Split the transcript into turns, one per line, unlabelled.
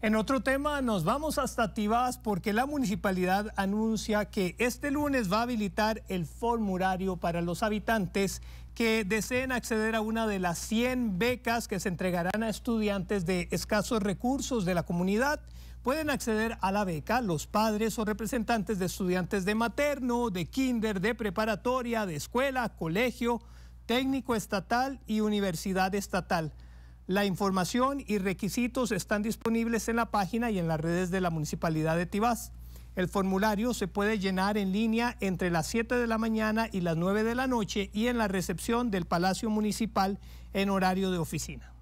En otro tema, nos vamos hasta Tibás porque la municipalidad anuncia que este lunes va a habilitar el formulario para los habitantes que deseen acceder a una de las 100 becas que se entregarán a estudiantes de escasos recursos de la comunidad. Pueden acceder a la beca los padres o representantes de estudiantes de materno, de kinder, de preparatoria, de escuela, colegio, técnico estatal y universidad estatal. La información y requisitos están disponibles en la página y en las redes de la Municipalidad de Tibás. El formulario se puede llenar en línea entre las 7 de la mañana y las 9 de la noche y en la recepción del Palacio Municipal en horario de oficina.